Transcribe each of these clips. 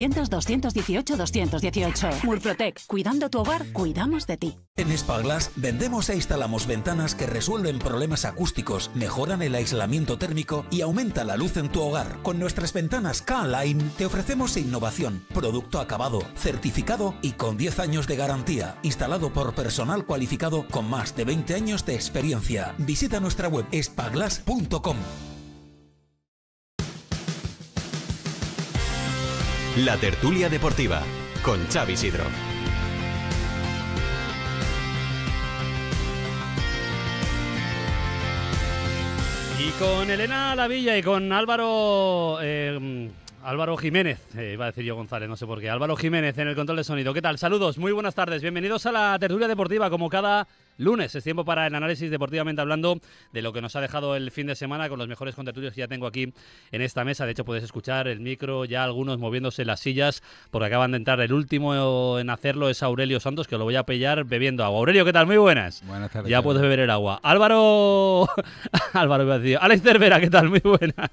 218-218. Murprotec, cuidando tu hogar, cuidamos de ti. En Spaglass vendemos e instalamos ventanas que resuelven problemas acústicos, mejoran el aislamiento térmico y aumenta la luz en tu hogar. Con nuestras ventanas K-Line te ofrecemos innovación, producto acabado, certificado y con 10 años de garantía. Instalado por personal cualificado con más de 20 años de experiencia. Visita nuestra web spaglass.com. La tertulia deportiva con Xavi Sidro. Y con Elena Lavilla y con Álvaro em, Álvaro Jiménez, eh, iba a decir yo González, no sé por qué. Álvaro Jiménez en el control de sonido. ¿Qué tal? Saludos, muy buenas tardes. Bienvenidos a la tertulia deportiva como cada lunes. Es tiempo para el análisis deportivamente hablando de lo que nos ha dejado el fin de semana con los mejores contertulios que ya tengo aquí en esta mesa. De hecho, puedes escuchar el micro, ya algunos moviéndose las sillas porque acaban de entrar. El último en hacerlo es Aurelio Santos, que lo voy a pillar bebiendo agua. Aurelio, ¿qué tal? Muy buenas. Buenas tardes. Ya puedes beber el agua. Álvaro. Álvaro, me ha dicho. Alex Cervera, ¿qué tal? Muy buenas.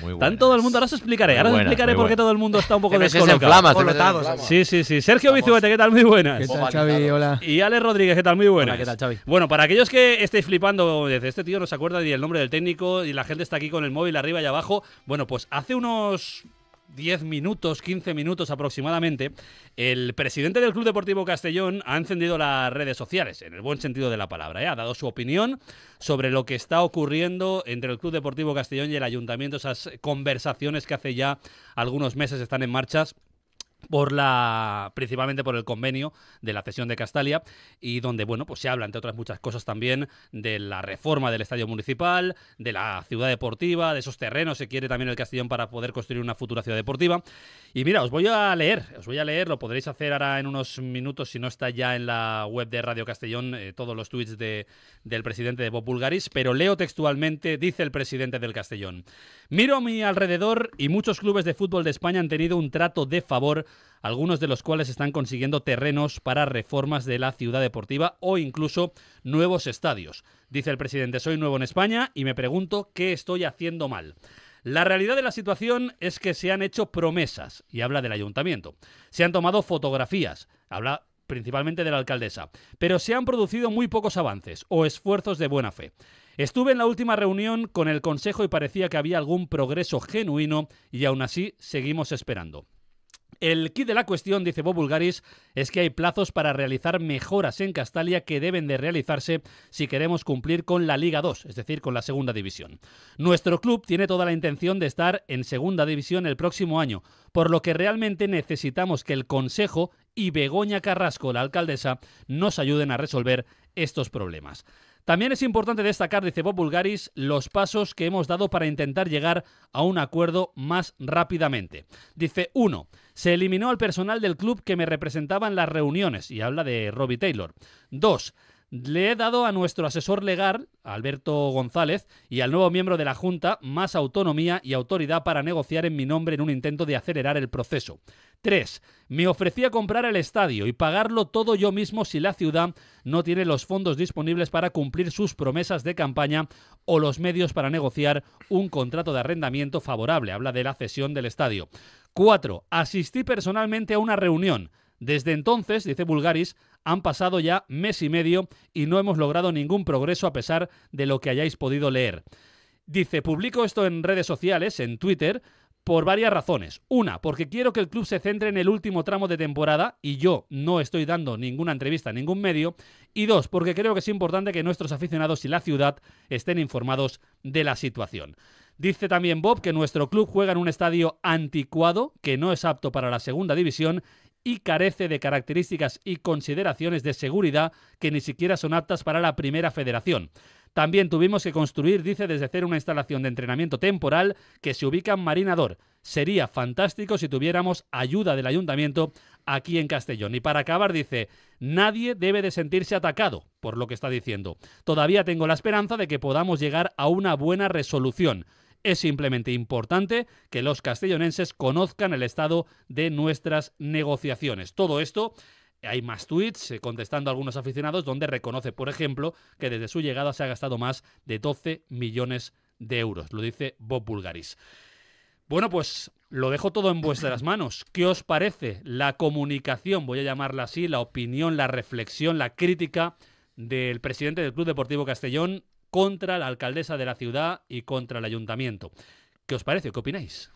Muy buenas. ¿Tan todo el mundo, ahora os explicaré. Ahora os explicaré por qué todo el mundo está un poco descolocado. Sí, sí, sí. Sergio Bizuete, ¿qué tal? Muy buenas. ¿Qué tal, Hola. Y Alex Rodríguez, ¿qué tal? Muy buenas. ¿qué tal, bueno, para aquellos que estéis flipando, este tío no se acuerda ni el nombre del técnico y la gente está aquí con el móvil arriba y abajo, bueno, pues hace unos 10 minutos, 15 minutos aproximadamente, el presidente del Club Deportivo Castellón ha encendido las redes sociales, en el buen sentido de la palabra, ¿eh? ha dado su opinión sobre lo que está ocurriendo entre el Club Deportivo Castellón y el Ayuntamiento, esas conversaciones que hace ya algunos meses están en marcha por la principalmente por el convenio de la cesión de Castalia y donde bueno pues se habla entre otras muchas cosas también de la reforma del estadio municipal de la ciudad deportiva de esos terrenos se quiere también el Castellón para poder construir una futura ciudad deportiva y mira os voy a leer os voy a leer lo podréis hacer ahora en unos minutos si no está ya en la web de Radio Castellón eh, todos los tweets de, del presidente de Bob Bulgaris pero leo textualmente dice el presidente del Castellón miro a mi alrededor y muchos clubes de fútbol de España han tenido un trato de favor algunos de los cuales están consiguiendo terrenos para reformas de la ciudad deportiva o incluso nuevos estadios. Dice el presidente, soy nuevo en España y me pregunto qué estoy haciendo mal. La realidad de la situación es que se han hecho promesas, y habla del ayuntamiento. Se han tomado fotografías, habla principalmente de la alcaldesa, pero se han producido muy pocos avances o esfuerzos de buena fe. Estuve en la última reunión con el Consejo y parecía que había algún progreso genuino y aún así seguimos esperando. El kit de la cuestión, dice Bob es que hay plazos para realizar mejoras en Castalia que deben de realizarse si queremos cumplir con la Liga 2, es decir, con la segunda división. Nuestro club tiene toda la intención de estar en segunda división el próximo año, por lo que realmente necesitamos que el Consejo y Begoña Carrasco, la alcaldesa, nos ayuden a resolver estos problemas. También es importante destacar, dice Bob Bulgaris, los pasos que hemos dado para intentar llegar a un acuerdo más rápidamente. Dice uno... Se eliminó al personal del club que me representaba en las reuniones, y habla de Robbie Taylor. Dos, le he dado a nuestro asesor legal, Alberto González, y al nuevo miembro de la Junta más autonomía y autoridad para negociar en mi nombre en un intento de acelerar el proceso. Tres. Me ofrecía comprar el estadio y pagarlo todo yo mismo si la ciudad no tiene los fondos disponibles para cumplir sus promesas de campaña o los medios para negociar un contrato de arrendamiento favorable. Habla de la cesión del estadio. 4. Asistí personalmente a una reunión. Desde entonces, dice Bulgaris, han pasado ya mes y medio y no hemos logrado ningún progreso a pesar de lo que hayáis podido leer. Dice, publico esto en redes sociales, en Twitter, por varias razones. Una, porque quiero que el club se centre en el último tramo de temporada y yo no estoy dando ninguna entrevista a ningún medio. Y dos, porque creo que es importante que nuestros aficionados y la ciudad estén informados de la situación. Dice también Bob que nuestro club juega en un estadio anticuado, que no es apto para la segunda división y carece de características y consideraciones de seguridad que ni siquiera son aptas para la primera federación. También tuvimos que construir, dice, desde cero una instalación de entrenamiento temporal que se ubica en Marinador. Sería fantástico si tuviéramos ayuda del ayuntamiento aquí en Castellón. Y para acabar, dice, nadie debe de sentirse atacado por lo que está diciendo. Todavía tengo la esperanza de que podamos llegar a una buena resolución. Es simplemente importante que los castellonenses conozcan el estado de nuestras negociaciones. Todo esto hay más tweets eh, contestando a algunos aficionados donde reconoce, por ejemplo, que desde su llegada se ha gastado más de 12 millones de euros. Lo dice Bob Bulgaris. Bueno, pues lo dejo todo en vuestras manos. ¿Qué os parece la comunicación, voy a llamarla así, la opinión, la reflexión, la crítica del presidente del Club Deportivo Castellón contra la alcaldesa de la ciudad y contra el ayuntamiento. ¿Qué os parece? ¿Qué opináis?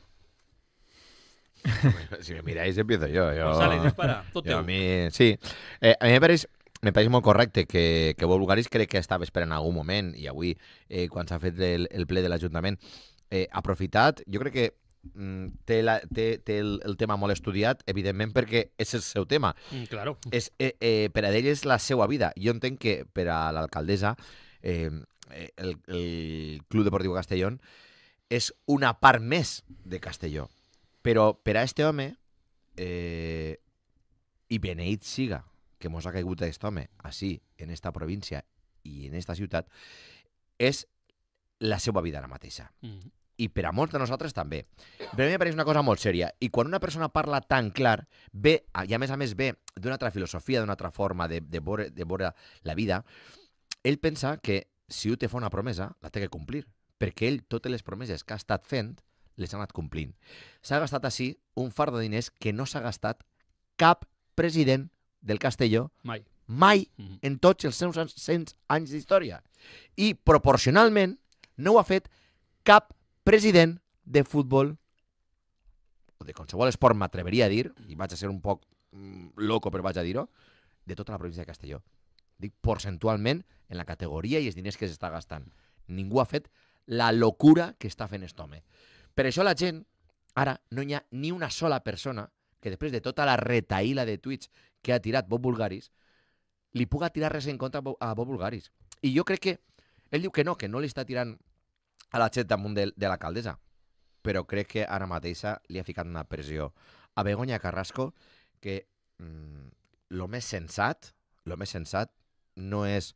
si me miráis, empiezo yo. yo González, dispara. Yo a mí, sí. Eh, a mí me parece, me pareix molt correcte que, que Volgaris crec que estava esperant en algun moment i avui, eh, quan s'ha fet el, el ple de l'Ajuntament, eh, aprofitat. Jo crec que mm, té, la, té, té el, el tema molt estudiat, evidentment, perquè és el seu tema. Mm, claro. És, eh, eh, per a ell és la seva vida. Jo entenc que per a l'alcaldessa eh, Eh, el, el Club Deportiu Castellón és una part més de Castelló. Però per a este home, eh, i beneït siga que mos ha caigut aquest home així, en esta província i en esta ciutat, és la seva vida ara mateixa. Mm -hmm. I per a molts de nosaltres també. Però a mi em pareix una cosa molt sèria. I quan una persona parla tan clar, ve, i a més a més ve d'una altra filosofia, d'una altra forma de, de, veure, de veure la vida, ell pensa que si un te fa una promesa, la té que complir, perquè ell totes les promeses que ha estat fent les ha anat complint. S'ha gastat així un far de diners que no s'ha gastat cap president del Castelló mai, mai mm -hmm. en tots els seus 100 anys d'història. I proporcionalment no ho ha fet cap president de futbol o de qualsevol esport m'atreveria a dir, i vaig a ser un poc mm, loco però vaig a dir-ho, de tota la província de Castelló dic percentualment, en la categoria i els diners que s'està gastant. Ningú ha fet la locura que està fent aquest home. Per això la gent, ara, no hi ha ni una sola persona que després de tota la retaïla de tuits que ha tirat Bob Bulgaris, li puga tirar res en contra a Bob Bulgaris. I jo crec que ell diu que no, que no li està tirant a la xeta damunt de, de l'alcaldessa, però crec que ara mateixa li ha ficat una pressió a Begoña Carrasco que mm, lo més sensat, lo més sensat no és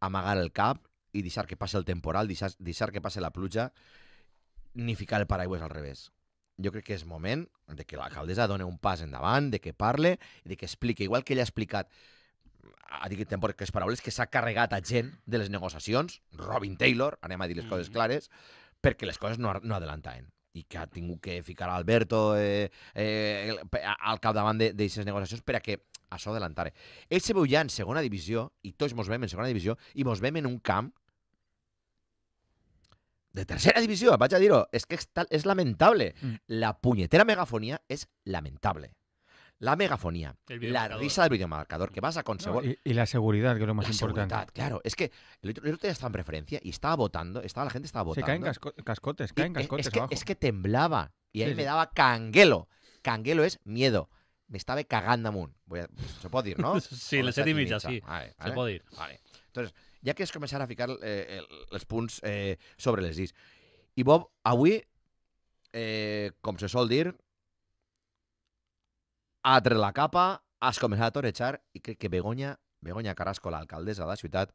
amagar el cap i deixar que passi el temporal, deixar, deixar que passi la pluja, ni ficar el paraigües al revés. Jo crec que és moment de que l'alcaldessa doni un pas endavant, de que parle, de que explique, igual que ella ha explicat ha dit que és paraules que s'ha carregat a gent de les negociacions, Robin Taylor, anem a dir les mm coses clares, perquè les coses no, no adelantaven i que ha tingut que ficar Alberto eh, eh, al capdavant d'aquestes negociacions per a que això adelantar. Ell se veu ja en segona divisió, i tots mos vem en segona divisió, i mos vem en un camp de tercera divisió, vaig a dir-ho, és que és, és lamentable. Mm. La punyetera megafonia és lamentable. la megafonía, la risa del videomarcador que mm. vas a conseguir. y, la seguridad, que es lo más la importante. claro, es que el otro, el día estaba en preferencia y estaba votando, estaba, la gente estaba votando. Se caen e, cascotes, caen cascotes. Es que, es que temblaba y ahí me daba canguelo. Canguelo es miedo. Me estaba cagando a Voy se puede ir, ¿no? sí, sé de mitja, sí. Se puede ir. Vale. Entonces, ya que es comenzar a ficar eh, los punts eh, sobre les dis. y Bob, a eh, como se suele decir, ha tret la capa, has començat a torejar i crec que Begoña, Begoña Carrasco, l'alcaldessa de la ciutat,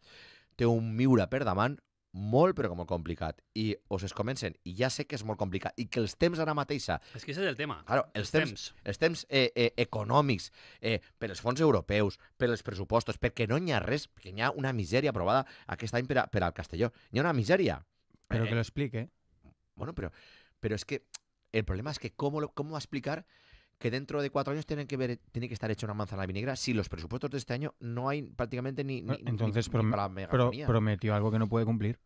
té un miure per davant molt, però molt complicat. I us es comencen, i ja sé que és molt complicat, i que els temps ara mateixa... És que és el tema. Claro, els, els temps, temps. Els temps eh, eh, econòmics, eh, per els fons europeus, per els pressupostos, perquè no hi ha res, perquè hi ha una misèria aprovada aquest any per, a, per al Castelló. Hi ha una misèria. Però eh, que lo Bueno, però, però és que el problema és que com, com ho explicar que dentro de cuatro años tienen que ver, tiene que estar hecha una manzana vinegra. Si los presupuestos de este año no hay prácticamente ni, entonces para la prometió algo que no puede cumplir.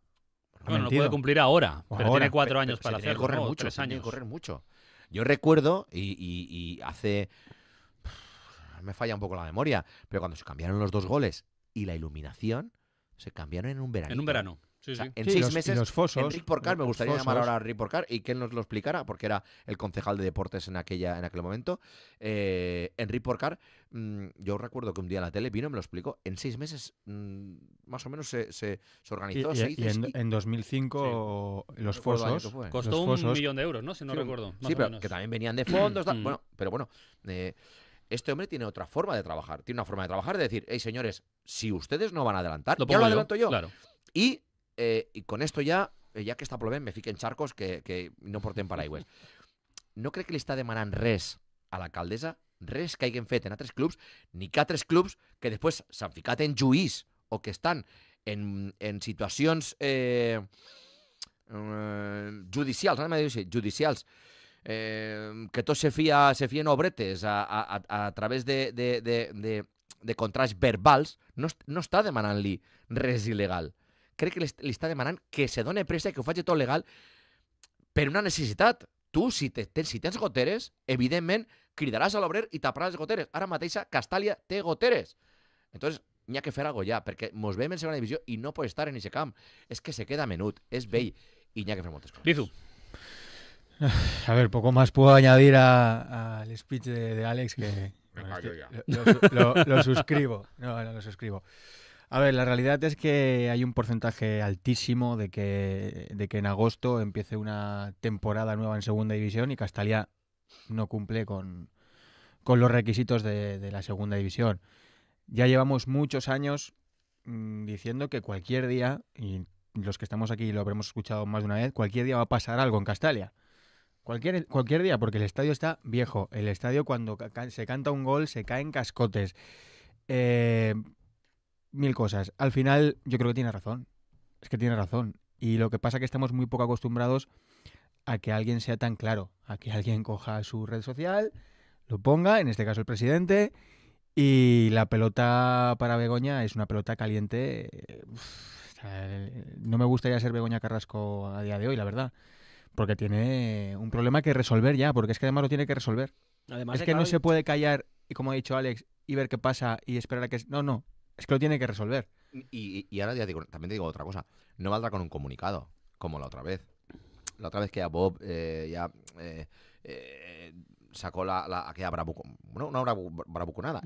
no puede cumplir ahora, pero tiene cuatro años para hacerlo. Correr mucho, correr mucho. Yo recuerdo y, y hace me falla un poco la memoria, pero cuando se cambiaron los dos goles y la iluminación, se cambiaron en un verano. En un verano en seis meses, Enric Porcar, me gustaría llamar ahora a Enric Porcar y que él nos lo explicara, porque era el concejal de deportes en, aquella, en aquel momento. Eh, Enric Porcar, mm, yo recuerdo que un día en la tele vino, me lo explicó, en seis meses mm, más o menos se, organizó. Y, en, 2005 los fosos... Costó un millón de euros, ¿no? Si no recuerdo. Más que también venían de fondos. Mm. bueno, pero bueno... Eh, este hombre tiene otra forma de trabajar. Tiene una forma de trabajar de decir, hey señores, si ustedes no van a adelantar, lo ya lo adelanto yo. Y Eh, I con esto ya, ja eh, que està plovent, me fiquen charcos que, que no portem paraigües. No crec que li està demanant res a l'alcaldessa, res que hagin fet en altres clubs, ni que altres clubs que després s'han ficat en juís o que estan en, en situacions eh, eh, judicials, anem a dir judicials, eh, que tot se fia, se fien obretes a, a, a, a través de, de, de, de, de contrats verbals, no, no està demanant-li res il·legal crec que li, està demanant que se done pressa, que ho faci tot legal, per una necessitat. Tu, si, te, te, si tens goteres, evidentment cridaràs a l'obrer i taparàs les goteres. Ara mateixa, Castàlia té goteres. Entonces, n'hi ha que fer alguna ja, perquè mos veiem en segona divisió i no pot estar en aquest camp. És que se queda menut, és vell i n'hi ha que fer moltes coses. Lizu. A ver, poco más puedo añadir al speech de, de Alex que... Bueno, es que lo, lo, lo, suscribo. No, no, lo suscribo. A ver, la realidad es que hay un porcentaje altísimo de que, de que en agosto empiece una temporada nueva en segunda división y Castalia no cumple con, los requisitos de, la segunda división. Ya llevamos muchos años mm, diciendo que cualquier día, y los que estamos aquí lo habremos escuchado más de una vez, cualquier día va a pasar algo en Castalia. Cualquier, cualquier día, porque el estadio está viejo. El estadio cuando se canta un gol se caen cascotes. Eh, mil cosas. Al final, yo creo que tiene razón. Es que tiene razón. Y lo que pasa es que estamos muy poco acostumbrados a que alguien sea tan claro, a que alguien coja su red social, lo ponga, en este caso el presidente, y la pelota para Begoña es una pelota caliente. Eh, eh, no me gustaría ser Begoña Carrasco a día de hoy, la verdad, porque tiene un problema que resolver ya, porque es que además lo tiene que resolver. Además es que no se puede callar, y como ha dicho Alex, y ver qué pasa y esperar a que... No, no, es que lo tiene que resolver. Y, y ahora ya digo, también te digo otra cosa. No valdrá con un comunicado, como la otra vez. La otra vez que a Bob eh, ya eh, eh, sacó la, la aquella no, una bravuconada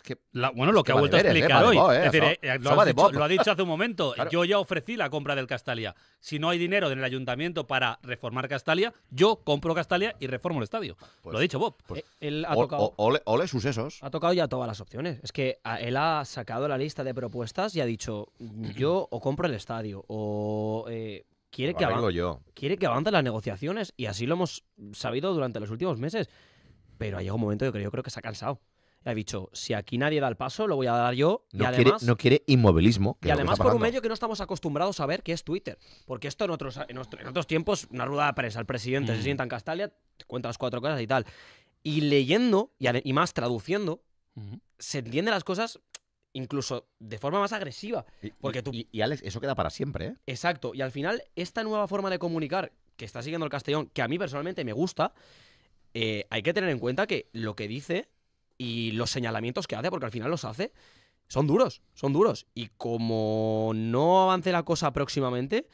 que. bueno, lo que, ha vuelto a ¿eh? explicar hoy. Eh, eh, lo, ha dicho hace un momento. Yo ya ofrecí la compra del Castalia. Si no hay dinero en el ayuntamiento para reformar Castalia, yo compro Castalia y reformo el estadio. lo ha pues, dicho Bob. Pues, ha tocado. Ole, sucesos. Ha tocado ya todas las opciones. Es que él ha sacado la lista de propuestas y ha dicho: yo o compro el estadio o. quiere, que quiere que avancen las negociaciones y así lo hemos sabido durante los últimos meses. Pero ha llegado un momento que yo creo que se ha cansado. Y ha dicho, si aquí nadie da el paso, lo voy a dar yo. No, y además, quiere, no quiere inmovilismo. y además por un medio que no estamos acostumbrados a ver, que es Twitter. Porque esto en otros, en otros, tiempos, una ruda de prensa, el presidente se mm. sienta en Castalia, te cuenta las cuatro cosas y tal. Y leyendo, y, más traduciendo, se entiende las cosas incluso de forma más agresiva. Porque y, tú... Alex, eso queda para siempre. ¿eh? Exacto. Y al final, esta nueva forma de comunicar que está siguiendo el castellón, que a mí personalmente me gusta, eh, hay que tener en cuenta que lo que dice y los señalamientos que hace, porque al final los hace, son duros, son duros. Y como no avance la cosa próximamente,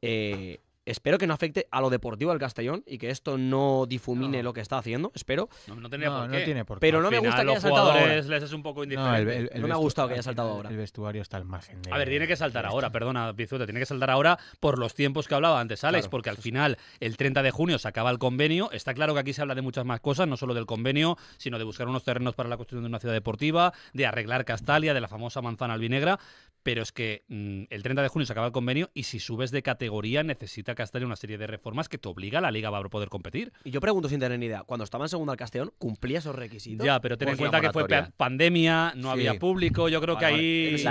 eh, Espero que no afecte a lo deportivo al Castellón y que esto no difumine lo que está haciendo, espero. No, tiene por qué. Pero no me gusta que haya saltado ahora. Les, es un poco indiferente. no, me ha gustado que haya saltado ahora. El vestuario está al margen. a ver, tiene que saltar ahora, perdona, Pizuta, tiene que saltar ahora por los tiempos que hablaba antes, Alex, porque al final, el 30 de junio se acaba el convenio. Está claro que aquí se habla de muchas más cosas, no solo del convenio, sino de buscar unos terrenos para la construcción de una ciudad deportiva, de arreglar Castalia, de la famosa manzana albinegra. Pero es que mm, el 30 de junio se acaba el convenio y si subes de categoría necesita Castellón una serie de reformas que te obliga a la liga a poder competir. Y yo pregunto sin tener ni idea, cuando estaba en segundo al Castellón, ¿cumplía esos requisitos? Ya, pero ten en pues cuenta que fue pandemia, no había público, yo creo que ahí... Y,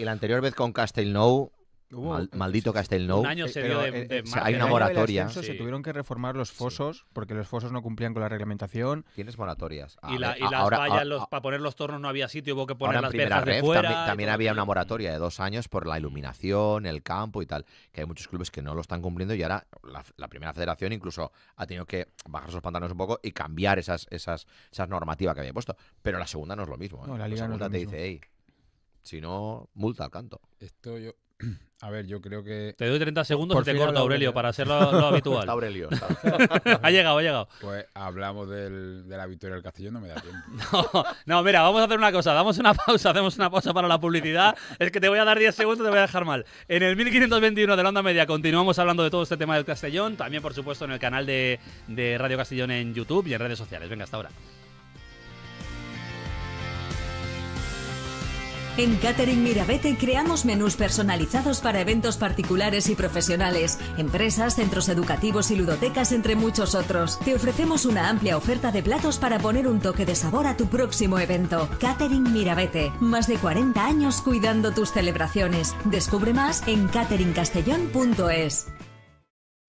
la, anterior vez con no maldito que Un año se eh, eh, Hay una moratoria. Se tuvieron que reformar los fosos porque los fosos no cumplían con la reglamentación. Tienes moratorias. y, para poner los tornos no había sitio, hubo que poner las También, había una moratoria de dos años por la iluminación, el campo y tal. Que hay muchos clubes que no lo están cumpliendo y ahora la, primera federación incluso ha tenido que bajar sus pantanos un poco y cambiar esas, esas, esas normativas que había puesto. Pero la segunda no es lo mismo. ¿eh? la, segunda te dice, si no, multa al canto. Esto yo, A ver, yo creo que. Te doy 30 segundos y te corto, Aurelio, para hacerlo lo habitual. Aurelio. ha llegado, ha llegado. Pues hablamos de la victoria del Castellón, no me da tiempo. no, mira, vamos a hacer una cosa. Damos una pausa, hacemos una pausa para la publicidad. Es que te voy a dar 10 segundos, y te voy a dejar mal. En el 1521 de la Onda Media continuamos hablando de todo este tema del Castellón. También, por supuesto, en el canal de Radio Castellón en YouTube y en redes sociales. Venga, hasta ahora. En Catering Mirabete creamos menús personalizados para eventos particulares y profesionales, empresas, centros educativos y ludotecas, entre muchos otros. Te ofrecemos una amplia oferta de platos para poner un toque de sabor a tu próximo evento. Catering Mirabete, más de 40 años cuidando tus celebraciones. Descubre más en cateringcastellón.es.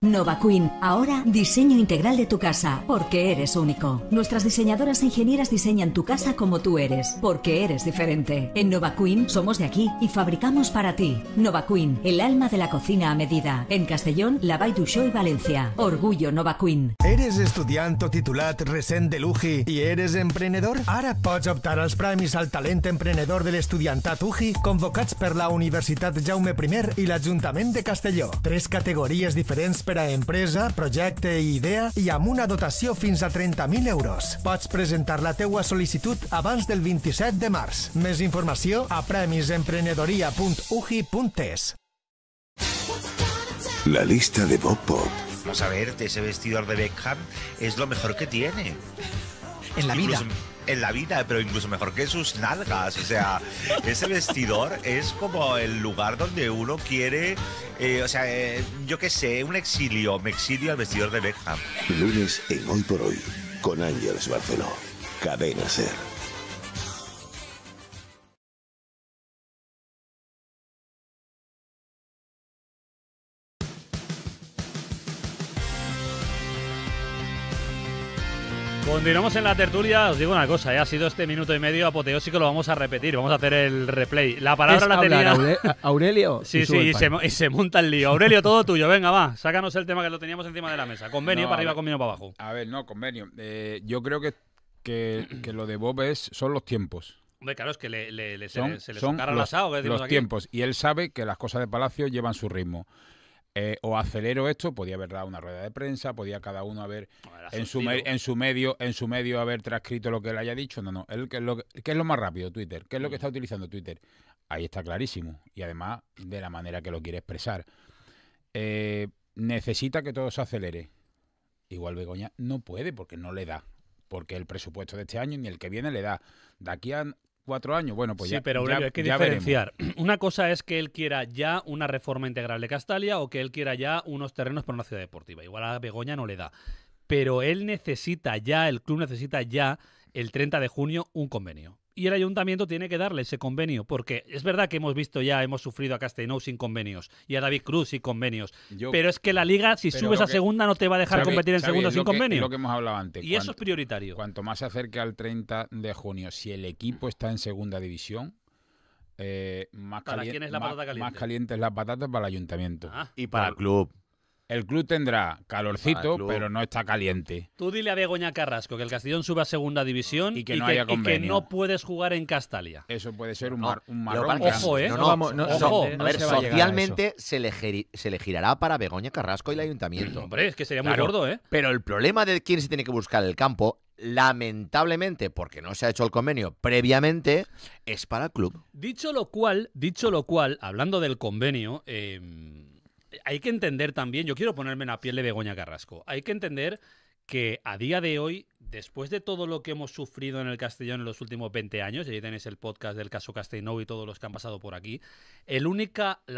Nova Queen, ahora diseño integral de tu casa, porque eres único. Nuestras diseñadoras e ingenieras diseñan tu casa como tú eres, porque eres diferente. En Nova Queen somos de aquí y fabricamos para ti. Nova Queen, el alma de la cocina a medida. En Castellón, Lavall du y Valencia. Orgullo Nova Queen. ¿Eres estudiante titulat del de Luji y eres emprendedor? Ahora puedes optar als premis al talento emprendedor del estudiantat UJI convocats per la Universitat Jaume I la Ayuntamiento de Castelló. Tres categorías diferentes per a empresa, projecte i idea i amb una dotació fins a 30.000 euros. Pots presentar la teua sol·licitud abans del 27 de març. Més informació a premisemprendedoria.ugi.es La lista de Bob Pop. Vamos a ver, ese vestidor de Beckham es lo mejor que tiene. En la vida. Incluso... en la vida, pero incluso mejor que sus nalgas. O sea, ese vestidor es como el lugar donde uno quiere, eh, o sea, eh, yo qué sé, un exilio. Me exilio al vestidor de Beckham. Lunes en Hoy por Hoy, con Ángeles Barceló. Cadena Ser. Continuamos en la tertulia. Os digo una cosa, eh, ha sido este minuto y medio apoteósico, lo vamos a repetir, vamos a hacer el replay. La palabra la tenía... Aurelio. Sí, sí, y se, monta el lío. Aurelio, todo tuyo, venga, va, sácanos el tema que lo teníamos encima de la mesa. Convenio para arriba, convenio para abajo. A ver, no, convenio. Eh, yo creo que, que, lo de Bob es, son los tiempos. Hombre, claro, es que son, se, los, tiempos, y él sabe que las cosas de Palacio llevan su ritmo. Eh, o acelero esto, podía haber dado una rueda de prensa, podía cada uno haber en su, en su medio en su medio haber transcrito lo que le haya dicho. No, no, el, que, lo, ¿qué es lo más rápido? Twitter. ¿Qué es lo que mm. está utilizando Twitter? Ahí está clarísimo. Y además de la manera que lo quiere expresar. Eh, necesita que todo se acelere. Igual Begoña no puede porque no le da. Porque el presupuesto de este año ni el que viene le da. De aquí a cuatro años. Bueno, pues sí, ya. pero hay que diferenciar. Una cosa es que él quiera ya una reforma integral de Castalia o que él quiera ya unos terrenos para una ciudad deportiva. Igual a Begoña no le da. Pero él necesita ya, el club necesita ya el 30 de junio un convenio y el ayuntamiento tiene que darle ese convenio, porque es verdad que hemos visto ya, hemos sufrido a Castellnou sin convenios y a David Cruz sin convenios, pero es que la liga, si subes a segunda, no te va a dejar competir en segunda sin que, lo que hemos hablado antes. Y eso es prioritario. Cuanto más se acerque al 30 de junio, si el equipo está en segunda división, eh, más, caliente, quién es la para el ayuntamiento. Ah. y para el club. El club tendrá calorcito, pero no está caliente. Tú dile a Begoña Carrasco que el Castellón suba a segunda división y que, no, que, no puedes jugar en Castalia. Eso puede ser un, no, marrón. Ojo, ¿eh? No, A ver, socialmente se, le girará para Begoña Carrasco y el ayuntamiento. Hombre, es que sería muy gordo, ¿eh? Pero el problema de quién se tiene que buscar el campo lamentablemente, porque no se ha hecho el convenio previamente, es para el club. Dicho lo cual, dicho lo cual, hablando del convenio, eh, hay que entender también, yo quiero ponerme en la piel de Begoña Carrasco, hay que entender que a día de hoy, después de todo lo que hemos sufrido en el Castellón en los últimos 20 años, y ahí tenéis el podcast del caso Castellón y todos los que han pasado por aquí, la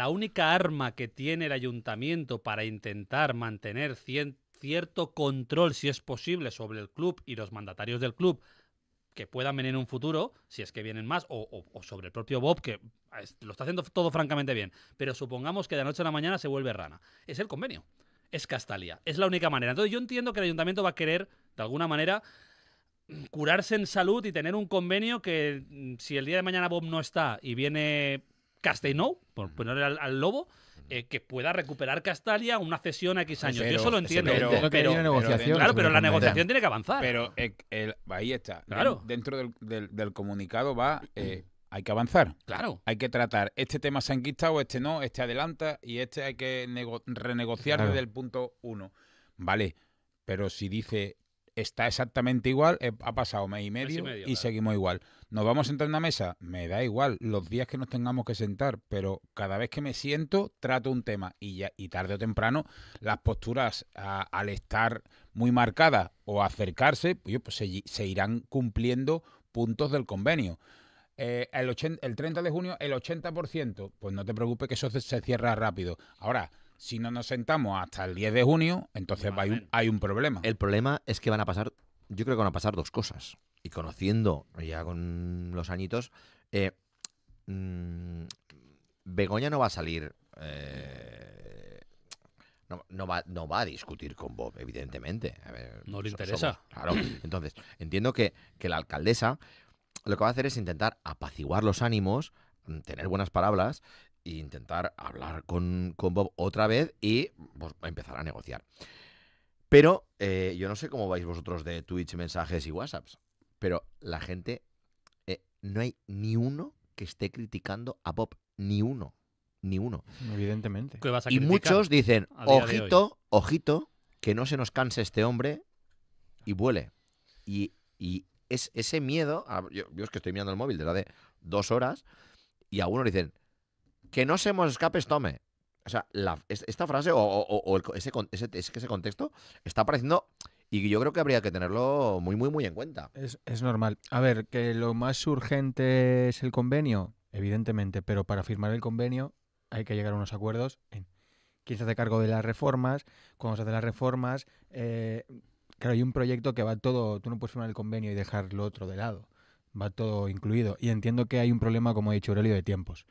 única arma que tiene el ayuntamiento para intentar mantener cierto control, si es posible, sobre el club y los mandatarios del club, que puedan venir en un futuro, si es que vienen más, o, sobre el propio Bob, que lo está haciendo todo francamente bien. Pero supongamos que de noche a la mañana se vuelve rana. Es el convenio. Es Castalia. Es la única manera. Entonces yo entiendo que el ayuntamiento va a querer, de alguna manera, curarse en salud y tener un convenio que mm, si el día de mañana Bob no está y viene Castellino, por ponerle al lobo, eh, que pueda recuperar Castalia una cesión a X años. Yo eso lo entiendo. Pero, claro, pero la negociación tiene que avanzar. Pero eh, ahí está. Dentro del, comunicado va. Eh, hay que avanzar. Claro. Hay que tratar. Este tema se o este no, este adelanta y este hay que renegociar desde el punto uno. Vale, pero si dice está exactamente igual, eh, ha pasado mes y medio, y, seguimos igual. ¿Nos vamos a sentar en una mesa? Me da igual los días que nos tengamos que sentar, pero cada vez que me siento trato un tema y, ya, y tarde o temprano las posturas al estar muy marcadas o acercarse pues, se, irán cumpliendo puntos del convenio. Eh, el, 30 de junio el 80%, pues no te preocupes que eso se, se cierra rápido. Ahora, si no nos sentamos hasta el 10 de junio, entonces hay un, un problema. El problema es que van a pasar, yo creo que van a pasar dos cosas. Y conociendo ya con los añitos, eh, mm, Begoña no va a salir. Eh, no, va, a discutir con Bob, evidentemente. no le interesa. claro. Entonces, entiendo que, que la alcaldesa lo que va a hacer es intentar apaciguar los ánimos, mm, tener buenas palabras y intentar hablar con, Bob otra vez y pues, empezar a negociar. Pero eh, yo no sé cómo vais vosotros de Twitch, mensajes y WhatsApps, pero la gente, eh, no hay ni uno que esté criticando a Bob, ni uno, ni uno. Evidentemente. y muchos dicen, ojito, ojito, que no se nos canse este hombre y vuele. Y, es ese miedo, yo, es que estoy mirando el móvil de la de dos horas, y algunos dicen, que no se nos escape Stome. Este o sea, esta frase o, o, ese, contexto está apareciendo y yo creo que habría que tenerlo muy, muy, muy en cuenta. Es, normal. A ver, que lo más urgente es el convenio, evidentemente, pero para firmar el convenio hay que llegar a unos acuerdos quién se hace cargo de las reformas, cuando se hacen las reformas. Eh, claro, hay un proyecto que va todo, tú no puedes firmar el convenio y dejar lo otro de lado. Va todo incluido. Y entiendo que hay un problema, como ha dicho Aurelio, de tiempos.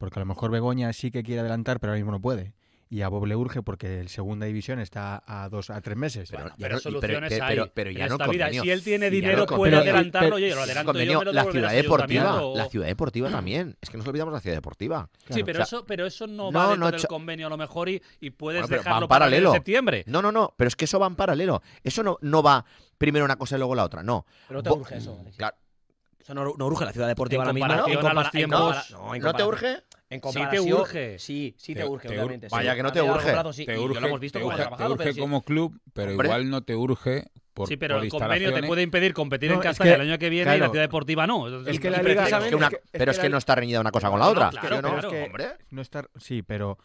Porque a lo mejor Begoña sí que quiere adelantar, pero ahora mismo no puede. Y a Bob le urge porque el segunda división está a dos a tres meses. Pero, soluciones hay. Pero, ya no Si él tiene dinero, puede adelantarlo. yo lo adelanto la, ciudad deportiva, también, la ciudad deportiva también. Es que nos olvidamos la ciudad deportiva. Sí, pero, eso, pero eso no, va dentro del convenio a lo mejor y, y puedes dejarlo para en septiembre. No, no, no. Pero es que eso va en paralelo. Eso no, no va primero una cosa y luego la otra. No. Pero te urge eso. Claro. Eso no, no urge la ciudad deportiva ahora mismo. ¿no? En no, te urge? En sí te urge. Sí, sí te, urge, obviamente. Vaya que no te urge. Te urge, hemos visto como, club, pero igual no te urge por, sí, pero el convenio te puede impedir competir en Castilla el año que viene y la ciudad deportiva no. Es que la liga es que una, pero es que no está reñida una cosa con la otra. no, claro, sí, pero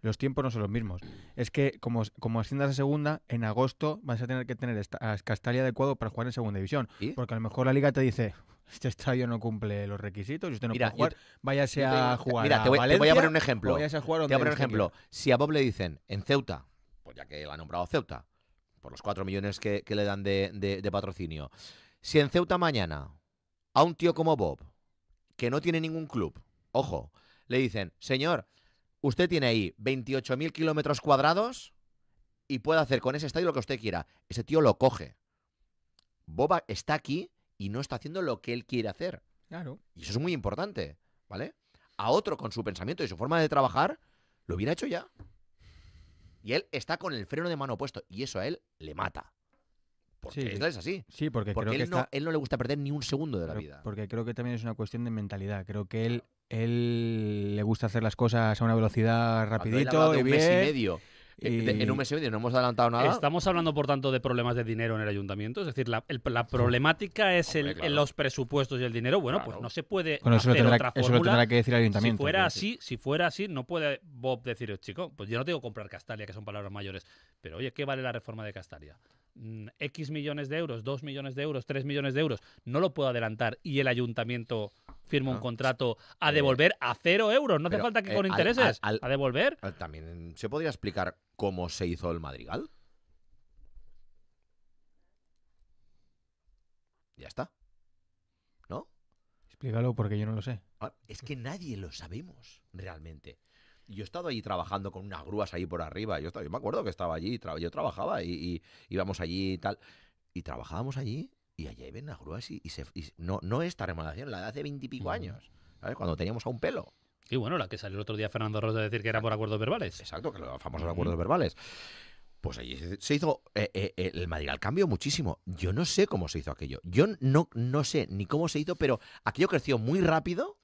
los tiempos no son los mismos. Es que como, como asciendas a segunda, en agosto vas a tener que tener a Castalia adecuado para jugar en segunda división. ¿Y? Porque a lo mejor la liga te dice, este estadio no cumple los requisitos y usted no puede jugar, váyase a jugar. Mira, voy, a poner un ejemplo. voy a poner un ejemplo. Si a Bob le dicen en Ceuta, pues ya que lo ha nombrado Ceuta, por los 4 millones que, le dan de, patrocinio, si en Ceuta mañana a un tío como Bob, que no tiene ningún club, ojo, le dicen, señor, usted tiene ahí 28.000 kilómetros cuadrados y puede hacer con ese estadio lo que usted quiera. Ese tío lo coge. Bob está aquí y no está haciendo lo que él quiere hacer. Claro. Y eso es muy importante, ¿vale? A otro con su pensamiento y su forma de trabajar, lo hubiera hecho ya. Y él está con el freno de mano puesto y eso a él le mata. Porque es así. Sí, porque, él, no, le gusta perder ni un segundo de la vida. Porque creo que también es una cuestión de mentalidad. Creo que él, él le gusta hacer las cosas a una velocidad rapidito. y bien. y medio. Eh, en un mes y medio no hemos adelantado nada. Estamos hablando, por tanto, de problemas de dinero en el ayuntamiento. Es decir, la, problemática es en los presupuestos y el dinero. Bueno, pues no se puede hacer eso otra lo tendrá que decir el ayuntamiento. Si fuera así, si fuera así, no puede Bob decir, chico, pues yo no tengo que comprar Castalia, que son palabras mayores. Pero oye, ¿qué vale la reforma de Castalia? Mm, X millones de euros, 2 millones de euros, 3 millones de euros, no lo puedo adelantar y el ayuntamiento firma un contrato a eh, devolver a cero euros. No hace falta que eh, con intereses, a devolver. También eh, se podría explicar cómo se hizo el Madrigal. Ya está. ¿No? Explícalo porque yo no lo sé. Ah, es que nadie lo sabemos realmente yo he estado allí trabajando con unas grúas ahí por arriba. Yo, me acuerdo que estaba allí, yo trabajaba y, íbamos allí y tal. Y trabajábamos allí y allí ven las grúas y, no, no esta remodelación, la de hace veintipico mm. años, cuando teníamos a un pelo. Y bueno, la que salió el otro día Fernando Rosa a decir que era por acuerdos verbales. Exacto, que los famosos acuerdos verbales. Pues allí se hizo eh, eh, eh, el Madrigal cambió muchísimo. Yo no sé cómo se hizo aquello. Yo no, no sé ni cómo se hizo, pero aquello creció muy rápido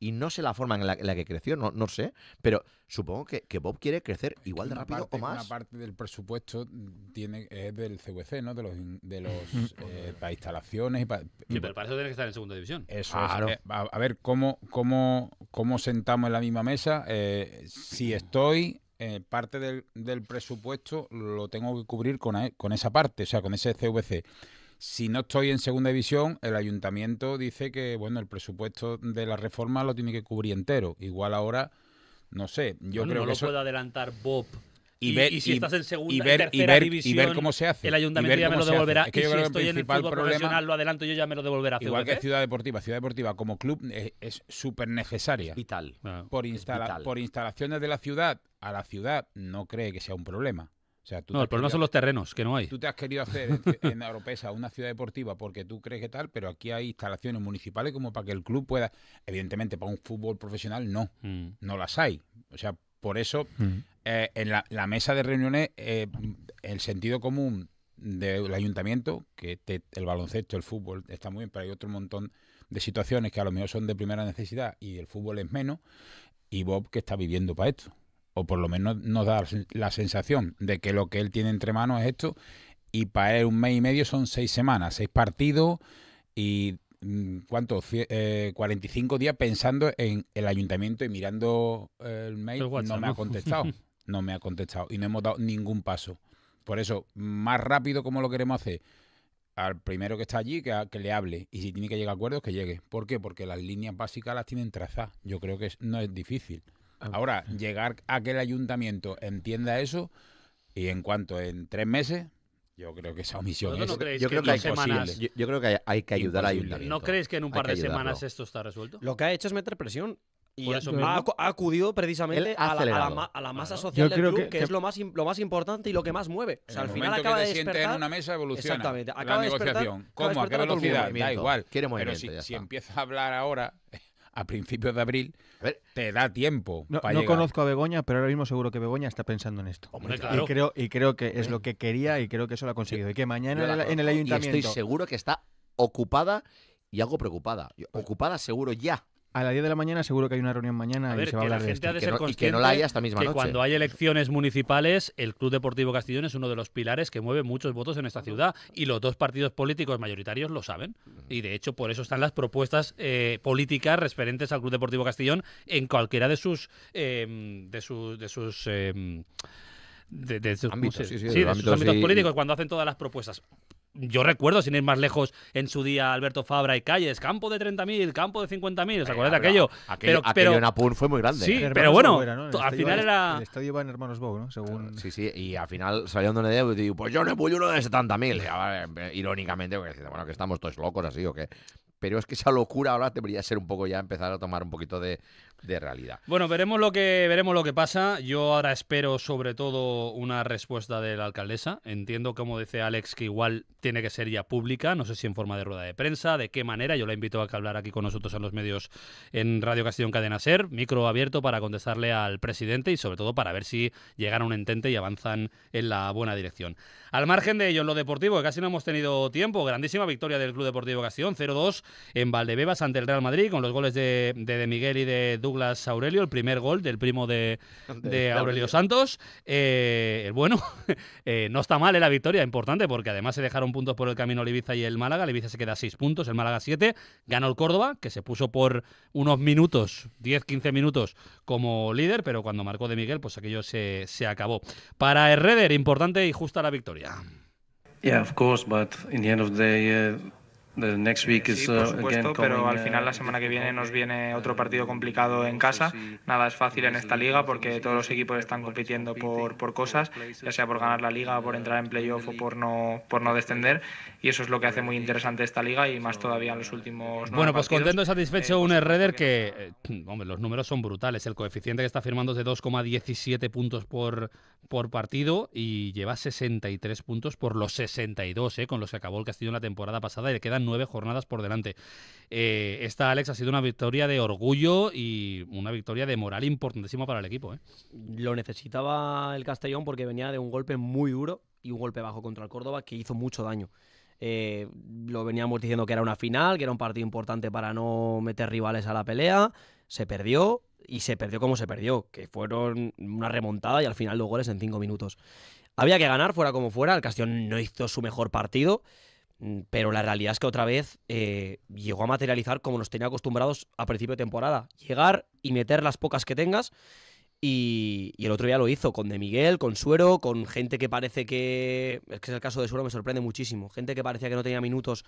y no sé la forma en la, que creció, no, no sé, pero supongo que, que Bob quiere crecer igual de rápido o más. Una parte del presupuesto tiene, es del CVC, ¿no? De los, de los eh, para instalaciones y para, sí, pero para eso tiene que estar en segunda división. Eso eh, a, ver, ¿cómo, cómo, ¿cómo sentamos en la misma mesa? Eh, si estoy parte del, del, presupuesto lo tengo que cubrir con, con esa parte, o sea, con ese CVC. Si no estoy en segunda división, el ayuntamiento dice que bueno, el presupuesto de la reforma lo tiene que cubrir entero. Igual ahora, no sé, yo creo no lo puedo puede adelantar Bob. Y, ver, si estás en segunda y división, y ver cómo se hace. El ayuntamiento ya me lo devolverá. que y si estoy en el fútbol profesional, lo adelanto, yo ya me lo devolverá. Igual que ¿eh? Ciudad Deportiva. Ciudad Deportiva como club eh, es súper necesaria. Por, por instalaciones de la ciudad, a la ciudad no cree que sea un problema no, el problema son los terrenos, que no hay. Tú te has querido hacer en Europeza una ciudad deportiva porque tú crees que tal, pero aquí hay instalaciones municipales como para que el club pueda. Evidentemente, para un fútbol profesional no, mm. no las hay. O sea, por eso mm. eh, en la, mesa de reuniones, eh, el sentido común del ayuntamiento, que el baloncesto, el fútbol está muy bien, pero hay otro montón de situaciones que a lo mejor son de primera necesidad y el fútbol es menos, y Bob que está viviendo para esto o por lo menos nos da la sensación de que lo que él tiene entre manos es esto, y para él un mes y medio son seis semanas, seis partidos y mm, ¿cuánto? 45 eh, días pensando en el ayuntamiento y mirando eh, el mail, no me ha contestado, no me ha contestado y no hemos dado ningún paso. Por eso, más rápido como lo queremos hacer, al primero que está allí que, que, le hable y si tiene que llegar a acuerdos que llegue. ¿Por qué? Porque las líneas básicas las tienen trazadas. Yo creo que no es difícil. Ah, ahora, llegar a que el ayuntamiento entienda eso y en cuanto en tres meses, yo creo que esa omisión es yo, creo que hay yo, creo que hay, que ayudar al ayuntamiento. ¿No crees que en un par de semanas esto está resuelto? Lo que ha hecho es meter presión. Y ha, acudido precisamente a la, masa social del club, que, es lo más, lo más importante y lo que más mueve. O sea, al final acaba de despertar, en una mesa evoluciona. Exactamente. la negociación. ¿Cómo? ¿A qué velocidad? Da igual. Pero si, si empieza a hablar ahora, a principios de abril, te da tiempo. No, conozco a Begoña, pero ahora mismo seguro que Begoña está pensando en esto. y, creo, y creo que es lo que quería y creo que eso lo ha conseguido. Y que mañana en el, en ayuntamiento. Y estoy seguro que está ocupada y algo preocupada. Ocupada seguro ya a las 10 de la mañana seguro que hay una reunión mañana y se va a hablar de esto. que no, la haya esta misma que cuando hay elecciones municipales, el Club Deportivo Castellón es uno de los pilares que mueve muchos votos en esta ciudad y los dos partidos políticos mayoritarios lo saben. Y de hecho por eso están las propuestas eh, políticas referentes al Club Deportivo Castellón en cualquiera de sus... Eh, de sus, eh, de sus ámbitos, sí, de sus ámbitos políticos, cuando hacen todas las propuestas yo recuerdo, sin ir más lejos, en su día Alberto Fabra y Calles, campo de 30.000, campo de 50.000, ¿os acordáis de aquello? Aquello, pero, en Apun fue muy grande. Sí, pero bueno, al final era... El estadio iba en Hermanos Bow, ¿no? Según... Sí, sí, y al final salió una idea y pues, digo, pues yo no voy uno de 70.000. Irónicamente, porque bueno, que estamos todos locos así o qué pero es que esa locura ahora debería ser un poco ya empezar a tomar un poquito de, realidad. Bueno, veremos lo que veremos lo que pasa. Yo ahora espero sobre todo una respuesta de la alcaldesa. Entiendo, como dice Alex, que igual tiene que ser ya pública. No sé si en forma de rueda de prensa, de qué manera. Yo la invito a que hablar aquí con nosotros en los medios en Radio Castellón Cadena Ser, micro abierto para contestarle al presidente y sobre todo para ver si llegan a un entente y avanzan en la buena dirección. Al margen de ello, en lo deportivo, que casi no hemos tenido tiempo, grandísima victoria del Club Deportivo Castellón, 0-2 en Valdebebas ante el Real Madrid con los goles de, de, Miguel y de Douglas Aurelio, el primer gol del primo de, Aurelio Santos. Eh, bueno, eh, no está mal eh, la victoria, importante, porque además se dejaron puntos por el camino el y el Málaga. El se queda a 6 puntos, el Málaga 7. Ganó el Córdoba, que se puso por unos minutos, 10-15 minutos, como líder, pero cuando marcó de Miguel, pues aquello se, acabó. Para el importante y justa la victoria. Yeah, of course, but in the end Next week por uh, supuesto, pero al uh, final la semana que viene nos viene otro partido complicado en casa. Nada es fácil en esta liga porque todos los equipos están compitiendo por, por cosas, ya sea por ganar la liga, por entrar en playoff o por no, por no descender. Y eso es lo que hace muy interesante esta liga y más todavía en los últimos. Bueno, pues contento y satisfecho eh, un pues que, eh, hombre, los números son brutales. El coeficiente que está firmando es de 2,17 puntos por, por partido y lleva 63 puntos por los 62 eh, con los que acabó el Castillo en la temporada pasada y le quedan nueve jornadas por delante. Eh, esta, Alex, ha sido una victoria de orgullo y una victoria de moral importantísima para el equipo. ¿eh? Lo necesitaba el Castellón porque venía de un golpe muy duro y un golpe bajo contra el Córdoba que hizo mucho daño. Eh, lo veníamos diciendo que era una final, que era un partido importante para no meter rivales a la pelea. Se perdió y se perdió como se perdió, que fueron una remontada y al final dos goles en cinco minutos. Había que ganar, fuera como fuera. El Castellón no hizo su mejor partido. Mm, pero la realidad es que otra vez eh, llegó a materializar como nos tenía acostumbrados a principio de temporada. Llegar y meter las pocas que tengas. Y, el otro día lo hizo con De Miguel, con Suero, con gente que parece que. Es que es el caso de Suero, me sorprende muchísimo. Gente que parecía que no tenía minutos,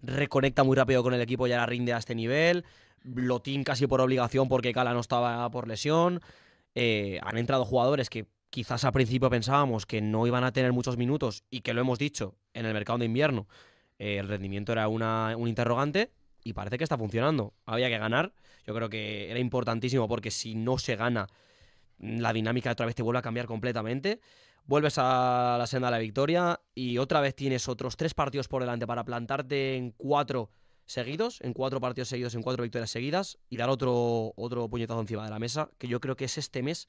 reconecta muy rápido con el equipo y ahora rinde a este nivel. Lotín casi por obligación porque Cala no estaba por lesión. Eh, han entrado jugadores que quizás al principio pensábamos que no iban a tener muchos minutos y que lo hemos dicho en el mercado de invierno eh, el rendimiento era una, un interrogante y parece que está funcionando. Había que ganar, yo creo que era importantísimo porque si no se gana, la dinámica otra vez te vuelve a cambiar completamente. Vuelves a la senda de la victoria y otra vez tienes otros tres partidos por delante para plantarte en cuatro seguidos, en cuatro partidos seguidos, en cuatro victorias seguidas y dar otro, otro puñetazo encima de la mesa, que yo creo que es este mes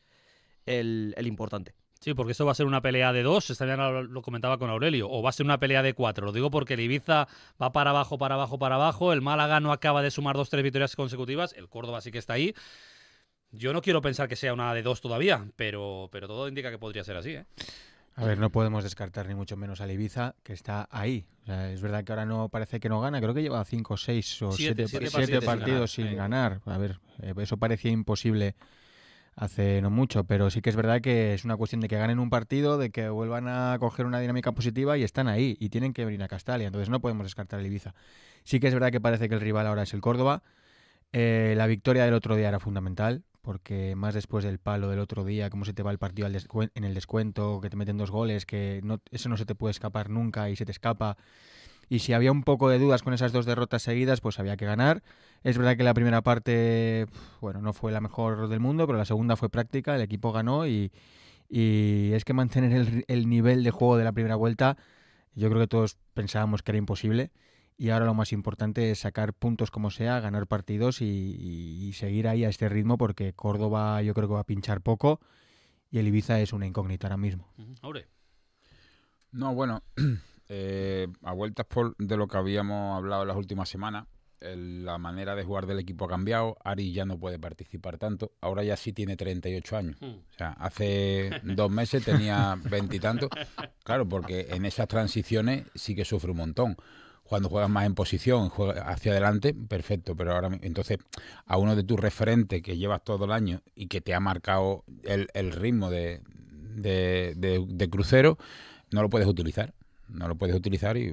el, el importante. Sí, porque esto va a ser una pelea de dos, esta lo comentaba con Aurelio, o va a ser una pelea de cuatro. Lo digo porque el Ibiza va para abajo, para abajo, para abajo, el Málaga no acaba de sumar dos, tres victorias consecutivas, el Córdoba sí que está ahí. Yo no quiero pensar que sea una de dos todavía, pero, pero todo indica que podría ser así. ¿eh? A ver, no podemos descartar ni mucho menos al Ibiza, que está ahí. es verdad que ahora no parece que no gana, creo que lleva cinco, seis o siete partidos sin ganar. A ver, eh, eso parecía imposible hace no mucho, pero sí que es verdad que es una cuestión de que ganen un partido, de que vuelvan a coger una dinámica positiva y están ahí y tienen que venir a Castalia, entonces no podemos descartar el Ibiza. Sí que es verdad que parece que el rival ahora es el Córdoba. Eh, la victoria del otro día era fundamental, porque más después del palo del otro día, cómo se te va el partido en el descuento, que te meten dos goles, que no, eso no se te puede escapar nunca y se te escapa y si había un poco de dudas con esas dos derrotas seguidas, pues había que ganar. Es verdad que la primera parte, bueno, no fue la mejor del mundo, pero la segunda fue práctica, el equipo ganó y, es que mantener el, nivel de juego de la primera vuelta, yo creo que todos pensábamos que era imposible. Y ahora lo más importante es sacar puntos como sea, ganar partidos y, seguir ahí a este ritmo porque Córdoba yo creo que va a pinchar poco y el Ibiza es una incógnita ahora mismo. Aure. No, bueno, Eh, a vueltas por de lo que habíamos hablado en las últimas semanas, la manera de jugar del equipo ha cambiado. Ari ya no puede participar tanto. Ahora ya sí tiene 38 años. Hmm. O sea, hace dos meses tenía veintitantos. Claro, porque en esas transiciones sí que sufre un montón cuando juegas más en posición, juegas hacia adelante, perfecto, pero ahora entonces a uno de tus referentes que llevas todo el año y que te ha marcado el, ritmo de, crucero, no lo puedes utilizar no lo puedes utilizar y,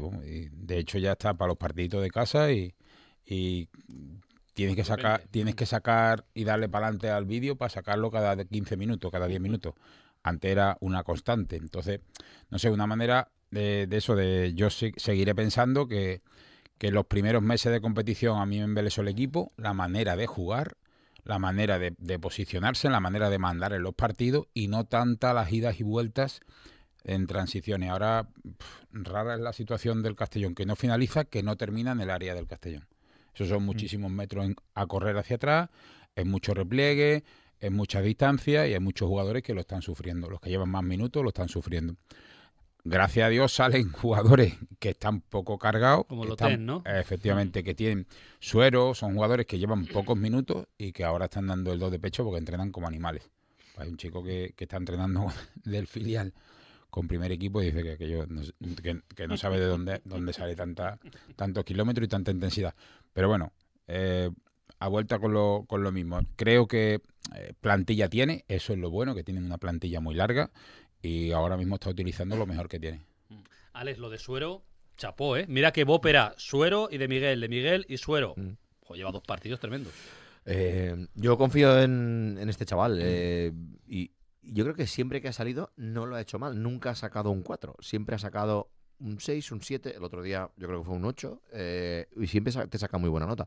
de hecho ya está para los partiditos de casa y, tienes que sacar tienes que sacar y darle para adelante al vídeo para sacarlo cada 15 minutos, cada 10 minutos. Antes era una constante. Entonces, no sé, una manera de, eso, de yo seguiré pensando que, que los primeros meses de competición a mí me embelesó el equipo, la manera de jugar, la manera de, posicionarse, la manera de mandar en los partidos y no tantas las idas y vueltas en transiciones. Ahora, rara es la situación del Castellón, que no finaliza, que no termina en el área del Castellón. Esos son mm. muchísimos metros a correr hacia atrás, es mucho repliegue, es mucha distancia y hay muchos jugadores que lo están sufriendo. Los que llevan más minutos lo están sufriendo. Gracias a Dios salen jugadores que están poco cargados. Como lo ¿no? Efectivamente, mm. que tienen suero, son jugadores que llevan pocos minutos y que ahora están dando el dos de pecho porque entrenan como animales. Hay un chico que está entrenando del filial con primer equipo y dice que, que, no, sabe de dónde, dónde sale tanta, tanto kilómetro y tanta intensidad. Pero bueno, eh, a vuelta con lo, con lo mismo. Creo que eh, plantilla tiene, eso es lo bueno, que tienen una plantilla muy larga y ahora mismo está utilizando lo mejor que tiene. Mm. Alex, lo de Suero, chapó, ¿eh? Mira que bópera, Suero y de Miguel, de Miguel y Suero. Mm. o lleva dos partidos tremendos. Eh, yo confío en, este chaval y, yo creo que siempre que ha salido no lo ha hecho mal. Nunca ha sacado un 4. Siempre ha sacado un 6, un 7. El otro día yo creo que fue un 8. Eh, y siempre te saca muy buena nota.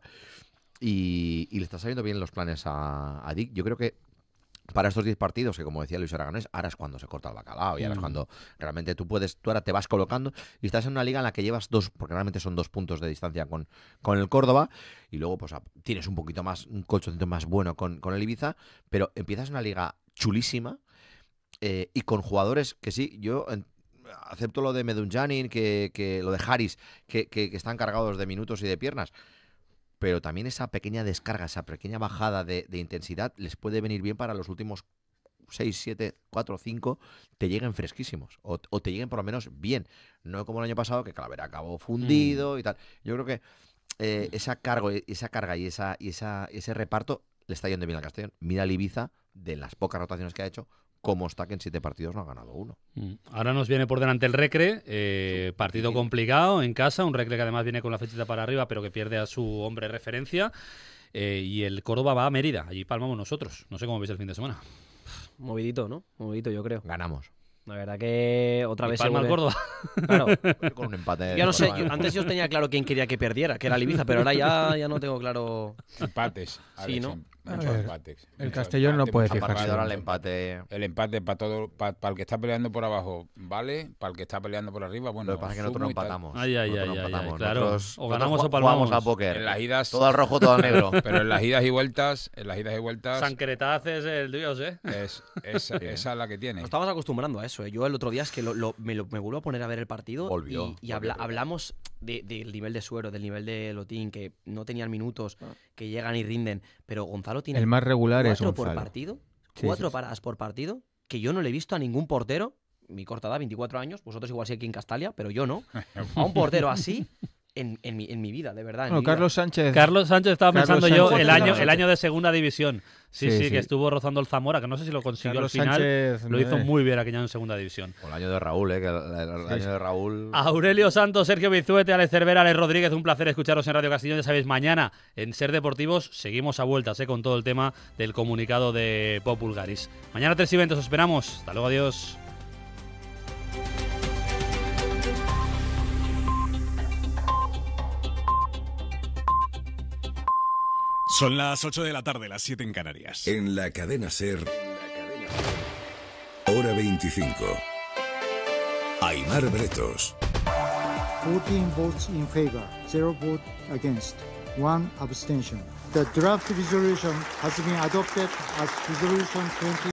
Y, le está saliendo bien los planes a, Dick. Yo creo que para estos 10 partidos, que como decía Luis Aragonés, ahora es cuando se corta el bacalao y ahora es mm. cuando realmente tú puedes, tú ahora te vas colocando y estás en una liga en la que llevas dos, porque realmente son dos puntos de distancia con, con el Córdoba y luego pues tienes un poquito más, un colchoncito más bueno con, con el Ibiza, pero empiezas una liga chulísima eh, y con jugadores que sí, yo acepto lo de Medunjanin, que, que lo de Harris, que, están cargados de minutos y de piernas. Pero también esa pequeña descarga, esa pequeña bajada de, intensidad les puede venir bien para los últimos 6, 7, 4, 5, te lleguen fresquísimos o, te lleguen por lo menos bien. No como el año pasado que Calavera acabó fundido mm. y tal. Yo creo que eh, mm. esa, cargo, esa carga y, esa, y esa, ese reparto le está yendo bien al Castellón. Mira Libiza de las pocas rotaciones que ha hecho, como está que en siete partidos no ha ganado uno. Mm. Ahora nos viene por delante el Recre, eh, partido complicado en casa, un Recre que además viene con la fechita para arriba, pero que pierde a su hombre referencia. Eh, y el Córdoba va a Mérida, allí palmamos nosotros. No sé cómo veis el fin de semana. Movidito, ¿no? Movidito, yo creo. Ganamos. La verdad que otra vez. Palma el Córdoba. Claro. Con un empate. Yo no sé, antes yo tenía claro quién quería que perdiera, que era Libiza, pero ahora ya, ya no tengo claro. Empates. Sí, ¿no? El Castellón no puede fijarse. El empate. El empate para todo, para, el que está peleando por abajo, vale. Para el que está peleando por arriba, bueno. Lo que nosotros no empatamos. o ganamos o palmamos. a póker. En las idas. Todo al rojo, todo al negro. pero en las idas y vueltas, en las idas y vueltas. San es el dios, ¿eh? Es, esa es la que tiene. Nos estamos acostumbrando a eso. ¿eh? Yo el otro día es que me, lo, me, vuelvo a poner a ver el partido. Volvió, y, hablamos del nivel de suero, del nivel de Lotín, que no tenían minutos, ah. que llegan y rinden. Pero Gonzalo el más regular cuatro es por partido. cuatro paradas por partido. Que yo no le he visto a ningún portero. Mi corta edad, 24 años. Vosotros igual sí aquí en Castalia, pero yo no. A un portero así en, mi, vida, de verdad. Carlos Sánchez. Carlos Sánchez estaba pensando yo el año, el año de segunda división. Sí, sí, que estuvo rozando el Zamora, que no sé si lo consiguió al final. lo hizo eh. muy bien aquel en segunda división. O el año de Raúl, ¿eh? el, año de Raúl. Aurelio Santos, Sergio Bizuete, Alex Cervera, Alex Rodríguez, un placer escucharos en Radio Castillo Ya sabéis, mañana en Ser Deportivos seguimos a vueltas eh, con todo el tema del comunicado de Populgaris. Mañana tres eventos, os esperamos. Hasta luego, adiós. Son las 8 de la tarde, las 7 en Canarias. En la cadena Ser. Hora 25. Aymar Bretos. 14 votos in favor, 0 vote against, 1 abstention. The draft resolution has been adopted as resolution 20.